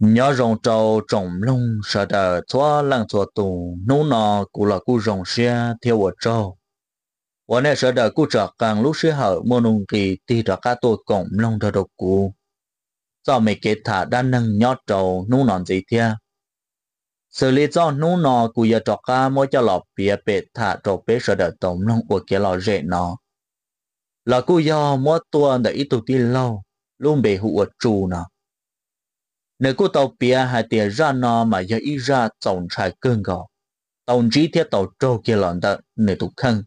nhớ rồng trâu trồng lông sợ đờ thoa lăng thoa tù nú nọ cụ là cụ rồng xe theo ở trâu và nè sợ đờ cụ trở càng lúc xưa hở mô nung kỳ thì trở cá tổ cổng lông thờ độc cụ do mấy kế thả đa năng nhớ trâu nú nọ gì thia xử lý do nú nọ cụ giờ trở cá mỗi cho lọ bìa bệ thả trâu bể sợ đờ tổng lông của cái lọ rễ nó là cụ do mỗi tuần đã ít tuổi lâu luôn bề hụt ở trù nó nếu cô tàu bia hai tiền ra nó mà giờ ý ra tổng trái cơn gò tổng chỉ thiết tàu trâu kia lòn đợt nếu tụ khăn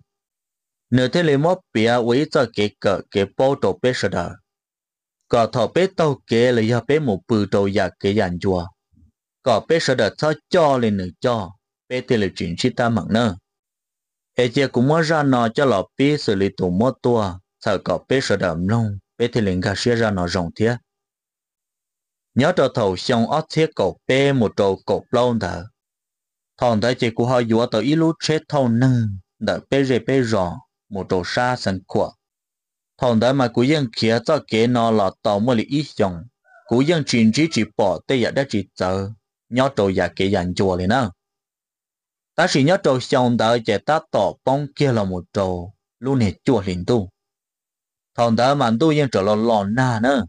nếu thế lấy mốt bia với cho kế cỡ kế bố tổ bế sở đờ có thọ bế tàu kế là do bế một bự đầu nhà kế dàn chùa có bế sở đờ cho cho lên nữa cho bế thì là chuyện chi ta mặn nữa ai chơi cũng muốn ra nó cho lọ bế xử lý tụ mốt tua sợ có bế sở đờ mông bế thì liền cả xe ra nó rộng thiết nhớ cho thầu xong ớt thiết cột bê một trầu cột lâu thở thòn thấy chị của họ dùa tờ ý lúc chết thâu nâng đợi bê rê bê rõ một trầu xa sân khuẩn thòn thấy mà của dân kia cho kế nó là tàu mua lý ít dòng của dân chuyện chỉ chỉ bỏ tê dạ đã chỉ tờ nhớ trầu dạ kế dành chùa liền nào ta chỉ nhớ trầu xong đợi chạy ta tỏ bóng kia là một trầu luôn nè chùa liền tu thòn thấy mà tu dân trở lò lò na nữa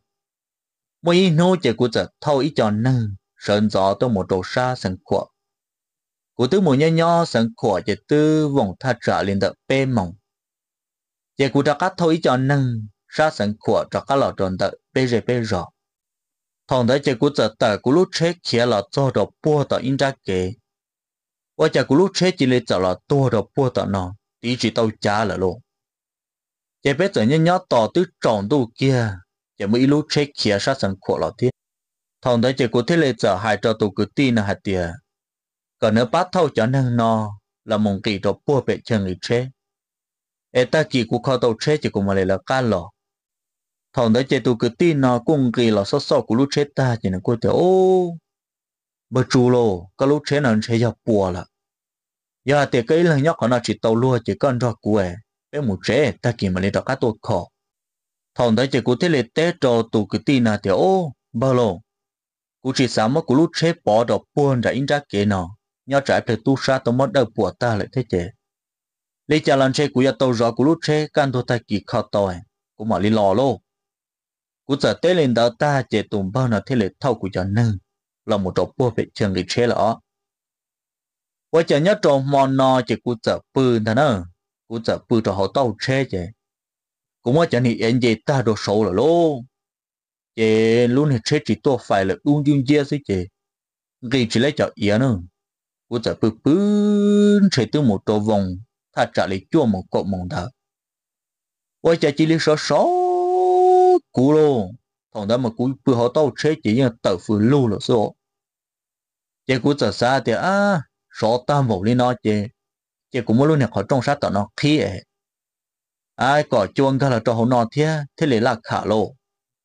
mỗi nô chỉ cụ giờ thâu ít cho nư sơn gió tôi một đồ xa sân khổ cụ tư một nho nho sân khổ chỉ tư vòng tha trả liền đợt bê mỏng chỉ cụ cho các thâu ít cho nư xa sân khổ cho các lọ tròn đợt bê rê bê rọ thằng đấy chỉ cụ giờ tờ cụ lúc chết kia là cho đồ bua tờ in ra kề và chỉ cụ lúc chết chỉ lấy cho là đồ bua tờ nó tí chỉ tao trả là luôn chỉ biết giờ nho nho tỏ tứ tròn tu kia chỉ mới lúc chết kia sát sẵn khổ lọ tiết thằng thấy chỉ có thế lệ giờ hại cho tụ cứ tin là hạt tiền còn nếu bắt thâu cho năng no là mong kỳ cho bùa bệ chân lý chế ê ta kỳ của khó tàu chế chỉ của mà lại là ca lọ thằng thấy chỉ tụ cứ tin nó cũng kỳ là sót sót của lúc chết ta chỉ là cô tiểu ô bơ chú lô cái lúc chế nó chế giờ bùa là giờ thì cái lần nhóc của nó chỉ tàu lúa chỉ cần cho quê bé một chế ta kỳ mà lại đó cá tụt khổ thằng đấy chỉ có thế là té trò tụ cái tin là tiểu ô bao lâu cú chỉ sắm mà cú lúc chế bỏ đọc buồn ra in ra kế nọ, nhau trái phải tu xa tao mất đời bùa ta lại thế chế lấy cha lần chế cú ya tàu rõ cú lúc chế căn thua ta kỳ khó tòi cú mở li lò lô cú giờ tê lên đào ta chế tùng bao nào thế lệ thâu của cho nương là một trò bùa về trường lịch chế lọ với chả nhớ trò mòn nò chế cú giờ bự thằng nơ cú giờ bự trò hậu tàu chế chế cũng mới chẳng hiểu anh chị ta đồ xấu là lô chị luôn hết chết chỉ tôi phải là đúng dung dê sẽ chị gây chỉ lấy chợ yên nữa cô chợ bự bự chạy từ một tổ vòng ta trả lại chua một cột mong đợi quay trở chỉ lấy số số cú lô thằng đó mà cú bự họ tao chết chỉ như tờ phù lù là số chị cô chợ xa thì à số tam vào lên nó chị chị cũng mới luôn là khỏi trong sát tao nó khí ấy ai có chuông cả là cho hậu nọ thế thế lại là khả lộ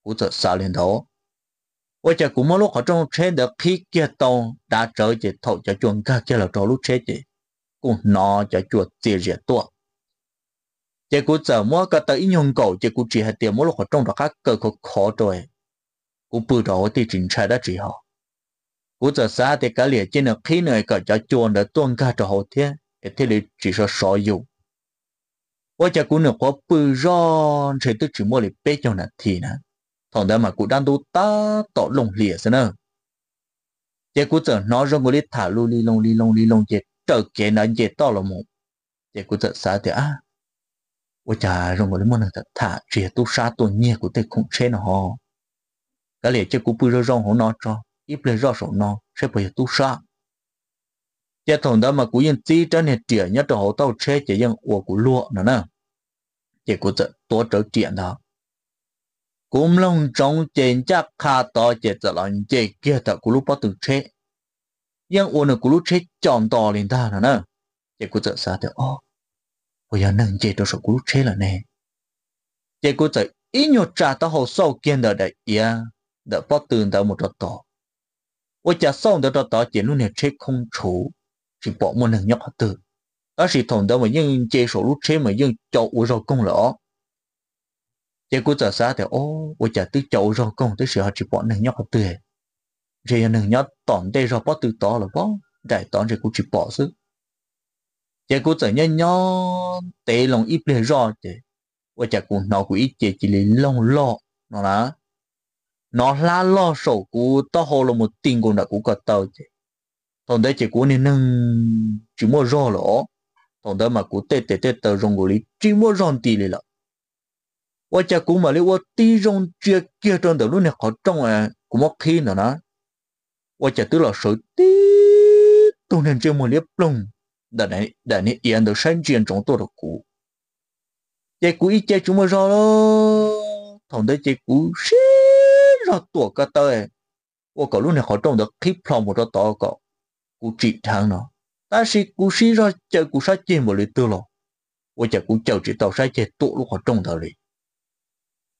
cũng sợ xa lên đó ôi chả cũng mỗi lúc họ trong trên được khi kia tàu đã trở chỉ thầu cho chuông cả kia là cho lúc chết chỉ cũng nó cho chuột tiền rẻ tuột, chỉ cũng sợ mua cả tới nhung cầu chỉ cũng chỉ hai tiền mua lúc họ trong đó các cơ khó khó rồi cũng bự đó thì chính trai đã chỉ họ cũng sợ xa thì cả liền trên được khi này cả cho chuông đã tuôn cả cho hậu thế thế thì chỉ số sợ dụng 我家姑娘花不少，谁都只摸里背叫那天呢，同的嘛，姑单都打到龙里是呢。这姑子拿着我的塔路里龙里龙里龙姐，这给那姐到了么？这姑子啥的啊？我家让我的么那的塔，这都啥多年古得空车呢哈。cái này chứ cũng bự ra rong hổ nó cho ít lên ra sổ nó sẽ bây giờ tu sa chế thùng đó mà cú yên chi trên hệ trẻ nhất trong hậu tàu chế chế yên của cú lụa nữa nè chế cú tự tổ trở triển đó cũng lòng trong trên chắc khá to chế tự lòng chế kia tự cú lúc bắt từ chế yên ổn là cú lúc chế chọn to lên ta nữa nè chế cú tự sao được ô bây giờ nâng chế cho số cú lúc chế là nè chế cú tự ít nhiều trả tao hậu sâu kiên đời đại ia đã bắt từ tao một trò to 我家上的这大姐路呢，车空出。chỉ bỏ một lần từ ở chỉ thằng đó mà nhưng chơi số lúc chơi mà nhưng chậu uống công lỡ chế cú giờ xa thì ô ô chả tứ chậu rau công tới sửa chỉ bỏ lần nhỏ từ rồi lần nhỏ tỏn đây rau bỏ từ to là bỏ đại tỏn rồi cú chỉ bỏ chế cú giờ nhân nhỏ tệ lòng ít lệ rau chế ô chả cú nó cú ít chế chỉ lòng lo nó là nó la lo sổ cú to hồ là một tình cú đã cú có tàu chế tổng đấy chỉ cố nên nâng chỉ mua rong lỗ tổng đấy mà cố tê tê tê tờ rong của lý chỉ mua rong tì lì lợ và cha cố mà lý và tì rong chia kia trong đầu lúc này khó trong à cũng mất khi nữa nó và cha tức là sợ tì tổng nên chơi mua lý plong đã này đã này yên được sáng chuyện trong tôi được cố cha cố ít cha chúng mua rong lỗ tổng đấy chỉ cố xí ra tuổi cả tới và cậu lúc này khó trong được khi plong một cái tao cậu cụ trị thằng nó ta sĩ cụ sĩ ra chờ cụ sát chê một lý tư lộ và chờ cụ chờ chỉ tàu sát chê tụ lúc họ trong thờ lý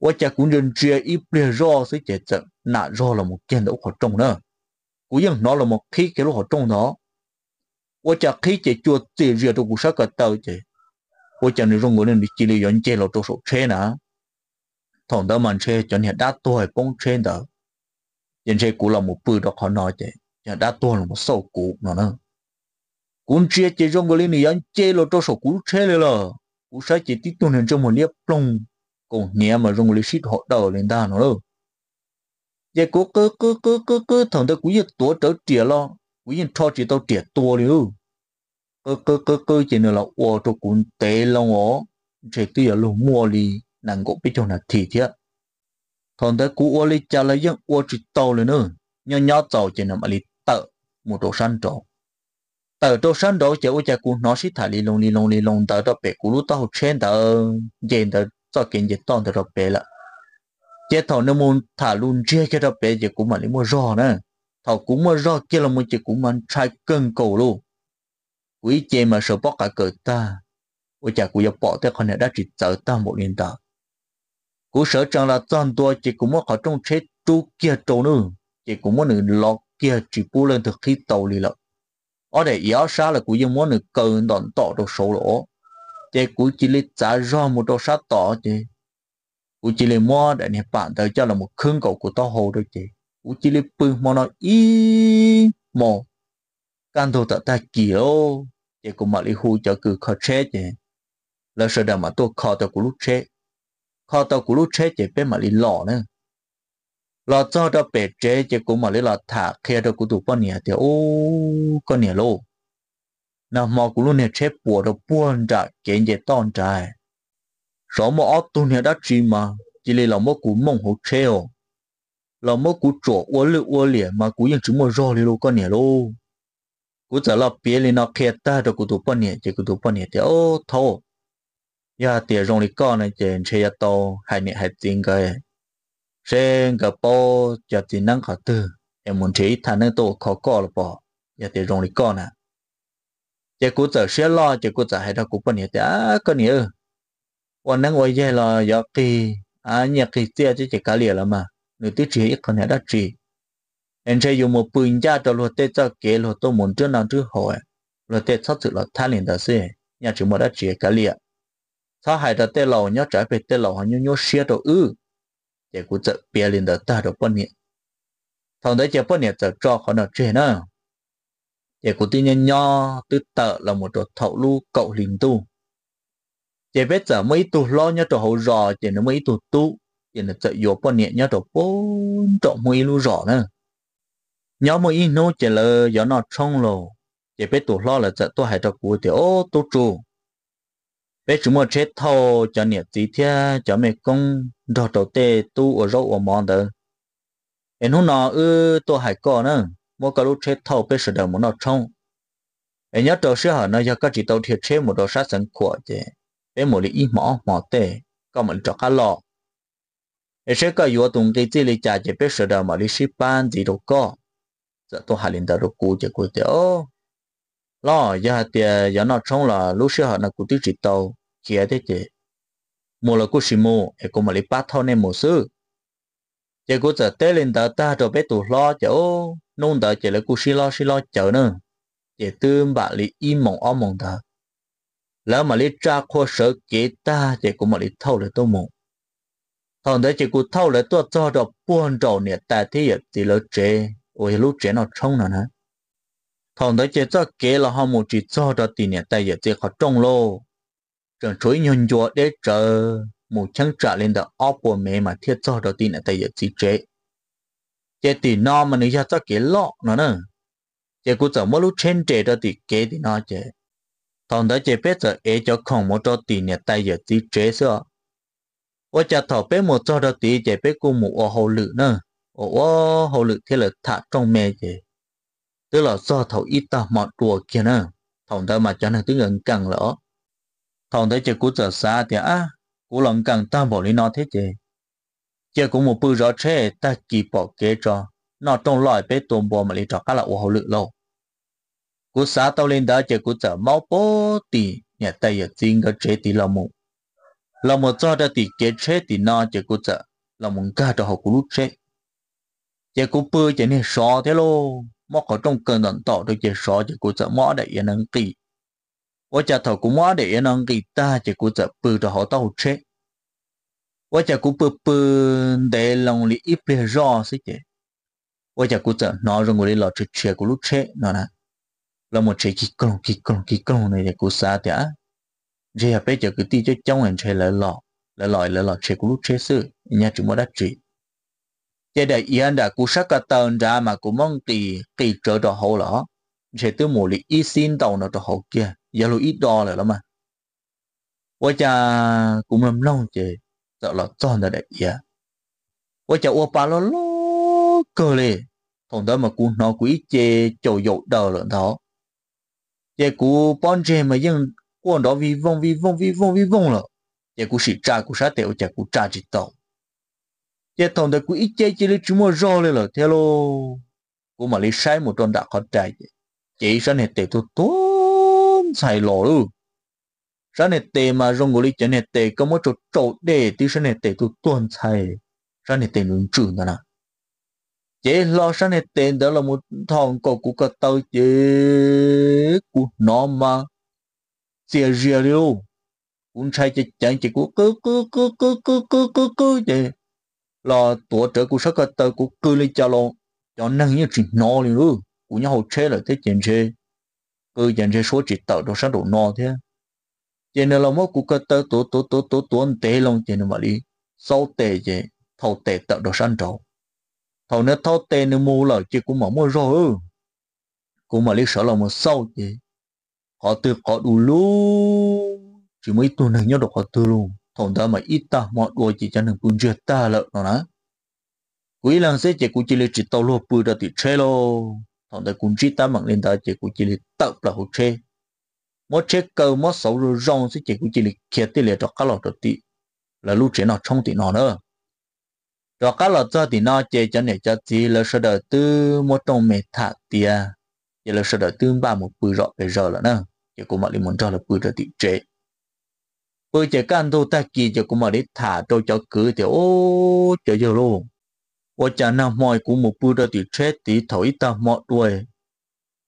và chờ cụ nhân chia ít bia ro sẽ chê chợ nạ ro là một chê lúc họ trong nữa cụ dân nó là một khí cái lúc họ trong đó và chờ khí chê chua tì rìa tụ cụ sát cả tàu chê và chờ nếu rong ngồi nên bị chỉ lý yon chê lộ trâu sổ chê nà thằng đó mình chê cho nên đã tuổi bông chê đó nhân chê cụ là một bự đó họ nói chê nhà đã tuần một sầu cũ nó nữa cũng chia chỉ trong cái liên này chế lo cho sầu cũ chế lên là cũ sẽ chỉ tiếp tục nên trong một liếp plong còn nhẹ mà trong một liếp họ đầu lên ta nó đâu giờ cố cứ cứ cứ cứ cứ thằng ta cũng như tổ trở trẻ lo cũng như cho chỉ tao trẻ tua liu cứ cứ cứ cứ chỉ nữa là ô cho cũng tệ lo ngó chỉ là lo mua đi nàng cũng biết cho là thì thiệt thằng ta cũng ô li cha lấy dân ô chỉ tao lên nữa nhỏ nhỏ tàu chỉ nằm ở li một đồ săn trộn tờ đồ sân đồ chữ cha cụ nó xí thả li lông li lông li lông tờ đó bể cụ lú tao trên tờ dền tờ cho kiện dịch toàn tờ đó bể lợ chế thầu nó môn thả luôn chia cái đó bể chữ cụ mà lấy mua rò nè thầu cũng mua rò kia là mua chữ cụ mà trai cân cầu luôn quý chế mà sợ bỏ cả cờ ta ôi cha cụ bỏ tới con này đã chỉ tờ ta một nghìn tờ cụ sở rằng là toàn tua chỉ cũng muốn họ trong chết trú kia trâu nữa chỉ cũng muốn nửa lọt kia chỉ bù lên thực khi tàu lì lợ ở đây yếu xa là cú dân muốn được cần đòn tỏ đồ số lỗ thế cú chỉ lấy trả ra một đồ sát tỏ chứ cú chỉ lấy mua để nè bản tới cho là một khương cầu của to hồ đó chứ cú chỉ lấy bự mà nó y mò can đồ tạo ta kiểu thế cú mà lấy hù cho cứ khó chết chứ là sợ đàm mà tôi khó tao cú lúc chết khó tao cú lúc chết chứ bên mà lấy lọ nữa là cho đó bể chế chứ cũng mà lấy là thả kia đó cũng tụ bao nhiêu thì ô có nhiêu lô nào mà cũng luôn này chế bùa đó buôn trả kiến chế tòn trái số mà ở tu này đã chỉ mà chỉ lấy là một cú mong hồ treo, ô là một cú chỗ uốn lưỡi uốn lẻ mà cũng yên chúng mà rồi lô có nhiêu lô cú trở lại bể lên nó kia ta đó cũng tụ bao nhiêu chứ cũng tụ bao nhiêu thì ô thôi giờ dạ, tiền rong đi con này chế chế dạ to hai miệng hai tiếng cái Singapore cái bộ giờ thì năng khó từ em muốn chỉ thằng năng tổ khó có là bỏ giờ thì rong đi con à giờ cũng giờ sẽ lo giờ cũng giờ hay đâu cũng bận Thế à, con nhớ còn năng ngoài giờ là giờ kỳ à nhà kỳ tiếc chứ chỉ cá liền là mà người tí chỉ con hết đã chỉ em sẽ dùng một bình gia cho luật tết cho kế luật tôi muốn trước nào trước hỏi luật tết sắp sửa là thay liền đó sẽ nhà chỉ một đã chỉ cá liền sao hai đó tết lầu nhớ trái về tết lầu họ nhớ nhớ xe đồ ư 结果这别人的大着半年，从这结半年这找好了钱呢，结果今年 nhỏ từ tờ là một chỗ thầu lu cậu liền tu, chỉ biết giờ mấy tu lo nhớ chỗ hậu rò chỉ nó mấy tu tu, chỉ là chợ yếu 半年 nhớ chỗ bốn chỗ mấy lu rò nữa, nhớ mấy ít nô chỉ là gió trong lồ, chỉ biết tu lo là chợ tu hai chỗ cũ thì ô tu bé chúng mua chết thâu cho nhiệt tí thia cho mẹ công đồ đầu tê tu ở râu ở mòn đó em hôm nọ ư tôi hải cỏ nữa mua cả lúc chết thâu bé sửa đầu muốn nó trông em nhớ đầu sửa hở nó do các chị tàu thiệt chết một đồ sát sẵn của chị bé một lý mỏ mỏ tê có một trò cá lọ em sẽ có yếu tùng cái gì lý trả chị bé sửa đầu mà lý ship ban gì đâu có giờ tôi hải lên đầu cú chị cú chị ô lo giờ tiệt giờ nó trông là lúc sửa hở nó cú tí chị tàu chia thế chứ mua là cũng mua em cũng mà lấy bát thao nên mua sư chỉ cũng giờ tết lên đó ta rồi bé tụ lo chỗ nông đó chỉ là cũng xì lo xì lo chỗ nữa chỉ tư bạc lấy im mộng om mộng đó lỡ mà lấy tra khoa sợ kế ta chỉ cũng mà lấy thâu lại tôi mộng thằng đấy chỉ cũng thâu lại tôi cho rồi buôn rồi nè ta thì thì lỡ chế ôi lú chế nó trông nữa nè thằng đấy chỉ cho kế là họ một chỉ cho rồi thì nè ta giờ chỉ khó trông lô 整锤 nhân 脚的这母亲 trả lên 的阿婆妹嘛，贴早到底呢，他也记着。这底那么你下咋给落了呢？这股怎么路牵着的底给的那些？当的这辈子也就看不着底呢，他也记着说。我家头边么早到底这边姑母我好绿呢，我我好绿贴了他种咩的，得了早头一大毛多些呢，当的嘛真系都硬干了。thằng thấy chơi cú trở xa thì á cú lòng càng ta bỏ lý nó thế chơi chơi cũng một bữa rõ chế ta kỳ bỏ kế cho nó trong loại bế tôm bò mà lý trọ khá là ô hậu lực lâu cú xa tao lên đó chơi cú trở mau bố tì nhà tay ở chính có chế tì lòng mù lòng mù cho ra tì kế chế tì nó chơi cú trở lòng mù ca cho hậu cú lúc chế chơi cú bữa chơi nên xó thế lô móc ở trong cơn đòn tỏ được chơi xó chơi cú trở mõ đại yên năng kỳ 我家头古妈的那给大姐古子不着好到车，我家古不不得弄里一边绕是的，我家古子拿着我的老车车古路车那呢，那么车几公几公几公那的古啥的啊，这下被这个地就将人车来老来老来老车古路车是人家只么得追。这的，现在古啥个当家嘛，古忙的给找着好了。chế tiêu mổ lý ít xin tàu nó cho học kia giờ lũ ít đo rồi lắm mà ôi cha cũng làm lâu chế sợ là tròn ra đấy ya ôi cha ô ba lo lo cơ lê thằng đó mà cũng nó quý chế chầu dậu đờ lợn đó chế cú bọn chế mà nhưng quan đó vi vong vi vong vi vong vi vong lận. chế cú sĩ cha cú sát tiểu chế cú cha chỉ tàu chế thằng đó cú ít chế chế lấy chúng mà rồi lận theo lo cú mà lấy sai một con đã khó trái vậy chị ra nét tệ tôi tu xài lỗ luôn ra nét tệ mà rong gối chị nét tệ có một chỗ chỗ để thì ra nét tệ tôi tuôn xài ra nét tệ luôn trưởng đó nè chị lo ra nét tệ đó là một thằng cậu của cậu tàu chế của nó mà xìa rìa luôn cũng sai chỉ chẳng chị của cứ cứ cứ cứ cứ cứ cứ cứ chế lo tổ trợ của sắc cậu tàu của cứ lấy cho lo cho năng như chỉ nó liền luôn u nhau hậu chế là thế chuyện chế cứ chuyện chế số chỉ tạo đồ sáng đồ no thế chuyện này là mỗi cụ cơ tơ tố tố tố tố tố anh tế lòng chuyện mà đi sau tế chế thâu tế tạo đồ sáng đồ thâu nếu thâu tế nếu mua lại chỉ cũng mà mua rồi cũng mà lý sở là một sau chế họ tự họ đủ luôn chỉ mới tu này nhớ được họ tự luôn thằng ta mà ít ta mọi đồ chỉ cho nên cũng chưa ta lợi nó ná quý lần sẽ chỉ cũng chỉ lấy chỉ tàu lô bự ra thì chơi lô thằng ta cũng chỉ ta mặc lên đại chỉ của chỉ là tập là hồ chê mỗi chế cơ mỗi sáu rồi rong sẽ chỉ của chỉ là kia tỷ lệ cho cá lọt được tỷ là lúc chế nó trong tỷ nó nữa cho cá lọt cho tỷ nó chế cho này cho tỷ là sơ đời tư mỗi trong mệt thả tia vậy là sơ đời tư ba một bự rõ bây giờ là nữa chỉ của mọi người muốn cho là bự cho tỷ chế bự chế cái anh ta kia chỉ của mọi người thả cho cho cứ thì ô chơi giờ luôn 我讲那卖古木布的的车的头一大毛对，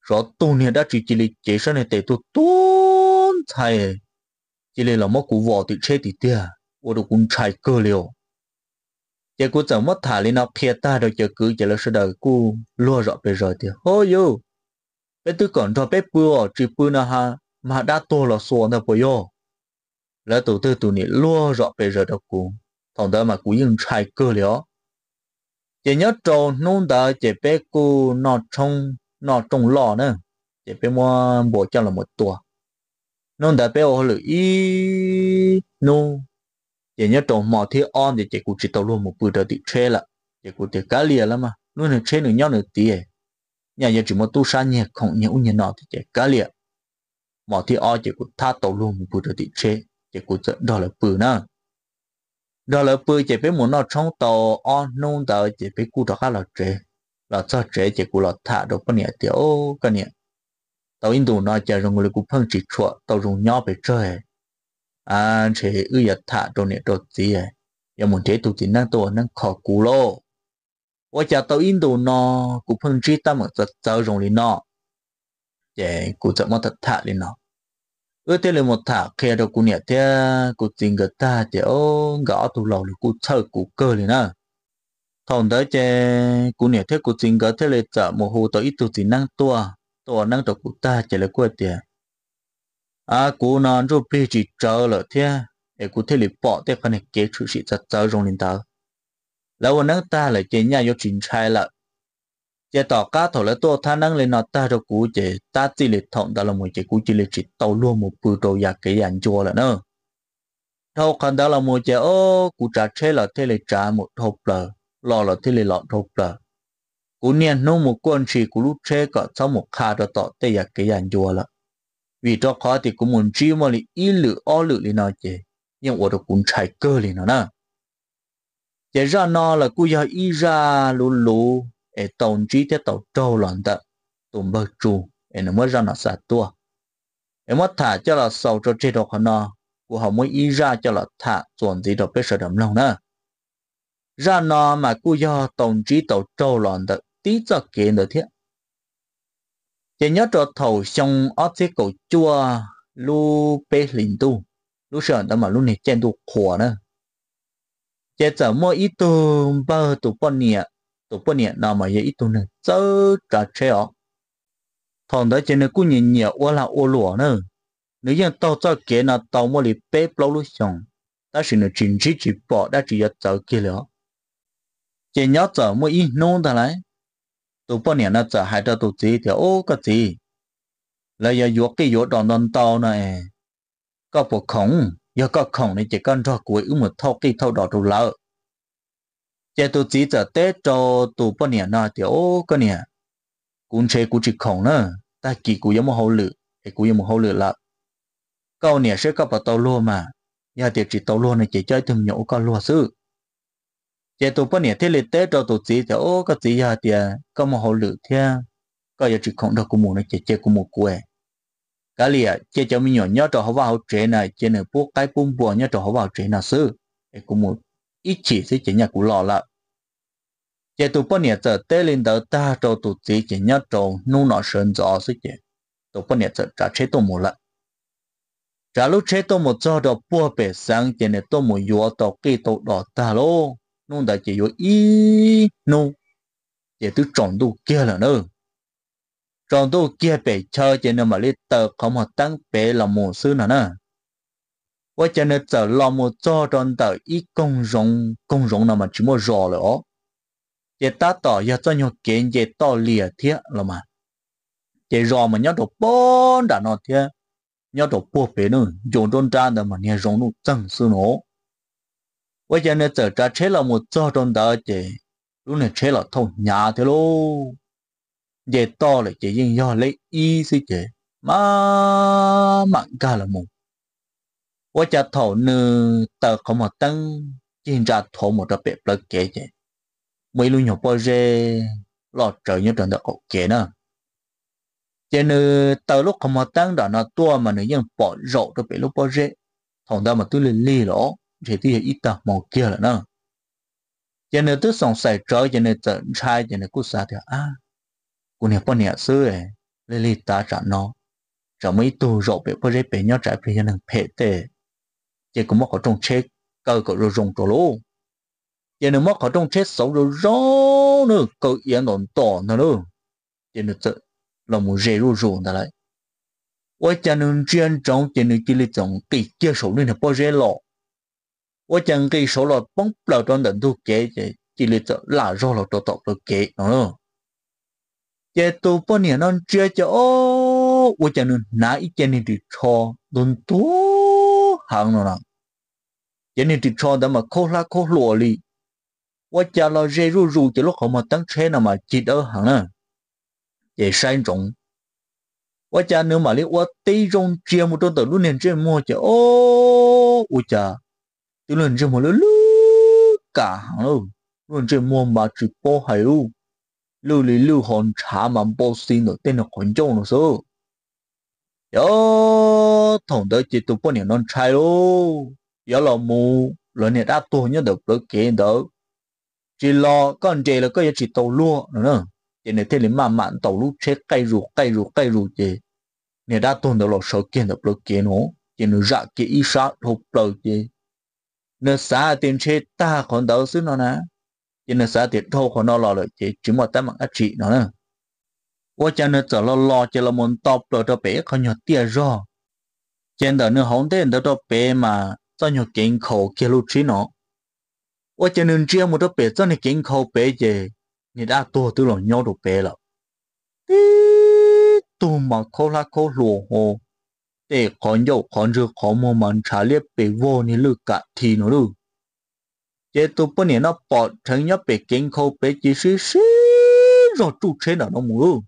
说冬天的只这里街上的得都多菜，这里那么古沃的车的的，我都滚菜够了。结果怎么他哩那偏大的就 cứ 这了是的古落着被热的，哦哟，被都讲到被布哦，只布那哈嘛 đã to là số nó bây giờ, là tụi tôi tụi này lúa rõ bây giờ đó cũng, thằng đó mà cũng yên trai cơ liệu chỉ nhớ trâu nung đã chỉ bé cu nọ trông nọ trông lọ nữa chỉ bé mua bộ cho là một tua nung đã bé ô lử ý nung chỉ nhớ trâu mỏ thi on thì chỉ cụ chỉ tàu luôn một bữa đã bị chê là chỉ cụ thì cá lìa lắm mà nung này chê được nhau được tí nhà nhà chỉ một tu sa nhẹ không nhẹ u nhẹ nọ thì chỉ cá lìa mỏ thi on chỉ cụ tha tàu luôn một bữa đã bị chê chỉ cụ đó là bữa nào đó là bây giờ biết muốn nó trong tàu on nung tàu chỉ biết cú đó khá là trễ là cho chế chỉ cú là thả được bao nhiêu tiểu cái nhiêu tàu in đủ nó chỉ dùng người cú phăng chỉ chuột tàu dùng nhỏ bị chơi à chỉ ư giờ thả đồ nhiêu đồ gì ấy à. giờ muốn chế tụ chỉ năng tàu năng khó cú lo, và giờ tàu in đủ nó cú phăng chỉ tâm ở tàu dùng liền nó chỉ cú giờ mất thả liền nó ơ thế là một thả kia đâu cũng nhẹ thế cụ tình gật ta thì ô gõ tủ lầu là cụ thở cụ cơ liền nè thằng đó chơi cụ nhẹ thế cụ tình gật thế là chợ một hồ tới ít tuổi thì năng to, to năng trọc cụ ta chỉ là cụ tiền à cụ non rồi bị chỉ chờ là thế để cụ thế là bỏ thế phần này kế sự sự chặt chở rong lên tờ lâu năng ta lại chơi nhà vô trình trai là chế tỏ cá thổ là tôi tha năng lên nó ta cho cú chế ta chỉ lịch thọn ta là một chế cú chỉ lịch chỉ tàu luôn một bự đồ giặc cái dạng chua là nữa thâu khăn đó là một chế ô cú trả chế là thế lịch trả một hộp là lọ là thế lịch lọ hộp là cú niên nô một quân chỉ cú lúc chế cả sau một khá đó tỏ tê giặc cái dạng chua là vì cho khó thì cũng muốn chi mà lì ý lự o lự lì nó chế nhưng ở đó cũng chạy cơ lì nó nè chế ra nó là cú giờ ý ra lù lù e tổng trí tiếp tàu trâu loạn tận tùm bơ chu e nó mới ra nó xả tua e mất thả cho là sầu cho chế độ nó của họ mới ý ra cho là thả chuẩn gì đó biết sợ đầm lòng nữa ra nó mà cứ do tổng trí tàu trâu loạn tận tí cho kiện được thiết chỉ nhớ cho thầu xong ở thế cầu chua lu bê linh tu lu sợ đó mà lu này chen tu khổ nữa chỉ giờ mua ít tu bơ tu bơ nhẹ tổ bún nhẹ nào mà dễ ít nè, nữa sơ trả treo thằng đó trên nó cũng nhìn nhiều ô là ô lúa nè, nếu như tao cho kế là tao mua lì bê bao lúc xong ta chỉ nó chính chỉ chỉ bỏ đã chỉ là tao kia nữa chỉ nhớ tao mua ít nông thôi. lại tổ bún nhẹ nó tao hai tao tổ gì thì ô cái gì là giờ yếu cái yếu đòn đòn tao này có bộ khổng có khổng thì chỉ cần cho cuối một thau cái thau đỏ đồ lợ giờ tôi chỉ giờ tết cho tụ bao nhiêu nào thì ô cái nè cũng chơi cũng chỉ khổng nữa ta kỳ cũng giống một hậu lự thì cũng giống một hậu lự là câu nè sẽ có vào tàu luôn mà giờ thì chỉ tàu luôn này chỉ chơi thường nhậu cái luôn sư giờ tụ bao nhiêu thế lịch tết cho tụ chỉ thì ô cái gì giờ thì có một hậu lự thì có giờ chỉ khổng đâu cũng muốn này chỉ chơi cũng một quê cái lìa chơi cho mình nhỏ nhỏ cho họ vào trẻ này chơi này bố cái bún bùa nhỏ cho họ vào trẻ nào sư thì cũng một 一起是今年古老了。这都半年子，带领到大州都自己年州弄了绳子二十件，都半年子，这车都没了。这路车都没找到八百三件的，都没约到给到老大喽，弄得就有一弄，也都长度结了呢。长度结白车，这那么哩到，可么当白了么事呢呢？我真的走那么早转到一公众公众那么这么热了哦，也达到要怎样感觉到热天了嘛？也热嘛，要到半大那天，要到不白呢，就中站的嘛，你融入正是喏。我真的走这车了么早转到这，路呢车了头伢的喽，也到了这应要来意思这，嘛蛮干了么？我家头呢，到可么等，人家头么着别不给的，每路有包热，老早有等到哦给呢。cho nên từ lúc không mà tăng đó nó tua mà nó ยัง bỏ rổ cho bị lúc bỏ rễ thằng ta mà tôi lên lì lỗ thì tôi ít tập màu kia là nó cho nên tôi sống sài trở cho nên tận trai cho nên cô xa thì à cô này bao nhiêu xưa ấy lì lì ta trả nó trả mấy tu rổ bị bỏ rễ bị nhau trả bị cho nên phê tệ chỉ có mất có trong chết cơ có rồi rung trổ lô chỉ nếu mất có trong chết xấu rồi rõ nữa cơ yên ổn tỏ nữa nữa chỉ nếu tự là một rẻ rồi rung ta lại 我讲能见种，就能给你种给接受你的不热了。我讲给受了崩不了种人都给的，给你这拉热了都都不给，嗯。这都不年能接着哦，我讲能哪一件你的错，能多。hàng nó nặng giờ nên chỉ cho đó mà khô la khô lụa li và cha lo dê ru ru chỉ lúc họ mà tăng xe nào mà chết ở hàng nè để sai trọng và cha nếu mà li và tây trong chia một trong tờ lũ nên trên mua chả ô u cha lũ lần trên một lúc cả hàng luôn luôn trên mua mà chỉ bỏ hay luôn lũ lý lưu hòn trả mà bỏ xin được tên là hòn châu nó số yo thông thằng chỉ tụ tụi bọn nó chạy ô giờ là mù lần này đã tụi nó được được kiện đó chỉ lo con trẻ là có chỉ tàu lúa nữa chỉ này thế là mà mặn tàu lúa chết cây rủ cây rủ cây rủ chị này đã tụi nó là sợ kiện được được kiện nó chỉ nó ra cái ý sát hụt đầu chị nó xa tiền chết ta còn đỡ xứ nó nè chỉ nó xa tiền thâu còn nó lo rồi chị chỉ một tấm mặt chị nó nè 我讲的走了老街了，门到不着北，看见店热，见到你红灯都到白嘛，做你进口铁路车呢。我见你这么多白，做你进口白的，你那多都了尿都白了。滴，都嘛扣啦扣落哦，得看有看着看么们查列白窝你路个天了路。这都不念那保成要白进口白的是谁让注册了那么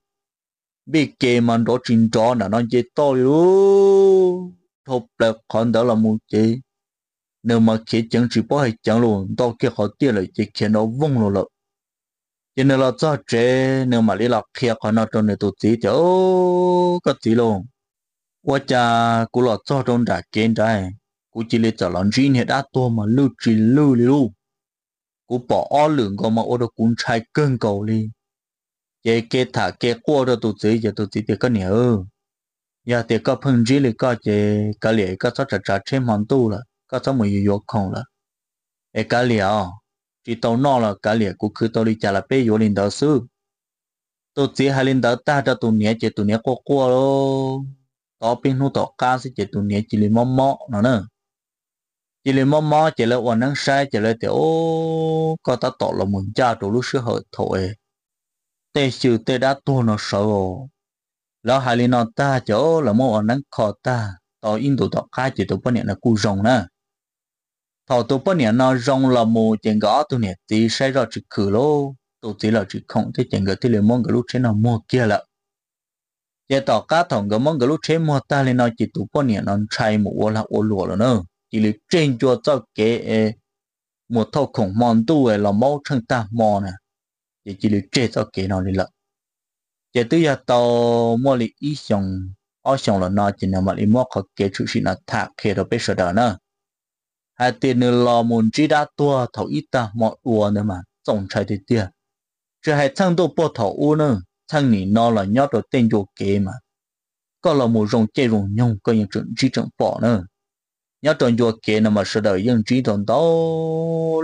？bị kề mà đó trình trò là nó chết to luôn thục là còn đó là một cái nếu mà khi chẳng chỉ bỏ hay chẳng luôn đó kia họ tiêu lại chỉ khi nó vung luôn rồi cho nên là cho chế nếu mà đi lọc kia họ nó trong này tụt tí thì ô có tí luôn quá cha cú là cho trong đã kiến đây cú chỉ là cho lần riêng hết đã to mà lưu chỉ lưu lưu cú bỏ ó lượng có mà ô đó cũng chạy cơn cầu đi cái cái thả cái qua đó tụt tí giờ tụt tí thì có nhiều giờ thì có phần gì là có chỉ cá lẽ có số trả trả trên món tu là có số mình yêu không là ấy cá lẽ chỉ tàu nọ là cá lẽ cũng cứ tàu đi trả là bé yêu linh đạo sư tôi chỉ hai linh đạo ta cho tụi nhé chỉ tụi nhé qua qua luôn tao bên nó tao cá sẽ chỉ tụi nhé chỉ là mỏ, mò nó nữa chỉ là mỏ, mò chỉ là quan năng sai chỉ là ô, có ta tao là muốn cha tụi lúc xưa hội thổi tê chữ tê đã tu nó sợ lo hà li nó ta chỗ là mô ở nắng khó ta tao in tụ tao khai chỉ tụ bao nhiêu là cu rồng nè thọ tụ bao nhiêu nó rồng là mù chèn gõ tụ nhiệt tí sai rồi chữ khử lô tụ tí là chữ không thế chèn gõ thì liền mong cái lúc trên nó mua kia là, giờ tao cá thòng gỡ mong cái lúc trên mua ta liền nó chỉ tụ bao nhiêu nó trai mù là ô lụa rồi nè chỉ là trên chùa cho kế mua thâu khủng mòn tu là máu chân ta mòn nè chỉ là trên cho kế nó đi lợ giờ tôi giờ tàu mua lì ý xong ở xong là nó chỉ là mà lì mua có kế chủ sĩ nó thạc khi đó biết sợ đó nữa hai tiền nữa lo muốn chỉ đã tua thấu ít ta mọi ua nữa mà tổng trái thì tiền chứ hai thằng tôi bỏ thấu u nữa thằng này nó là nhớ đồ tên đồ kế mà có là một rồng chơi rồng nhung có những chuyện chỉ chẳng bỏ nữa nhớ đồ đồ kế nữa mà sợ đời yên chỉ đồ đó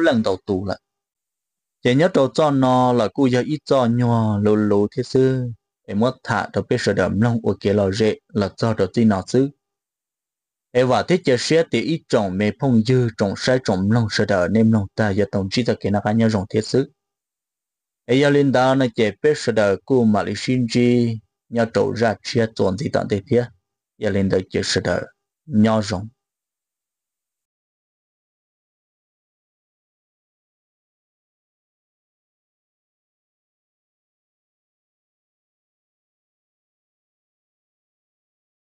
lần đầu tù lại chỉ nhớ đồ cho nó là cô giờ ít cho nhỏ lù lù thế xưa để mất thả cho biết sự đậm lòng của kia lò rệ là do đầu tiên nào chứ em và thiết chế xe thì ít trồng mê phong dư trọng sai trọng lòng sự đỡ nên lòng ta giờ tổng chí ta kia nó cá nhau trồng thiết sức em giờ lên đó nó chạy biết sự đỡ của mà lý sinh chi nhau trổ ra chia tuần thì tận thế thiết giờ lên đó chế sự đỡ nhau rồng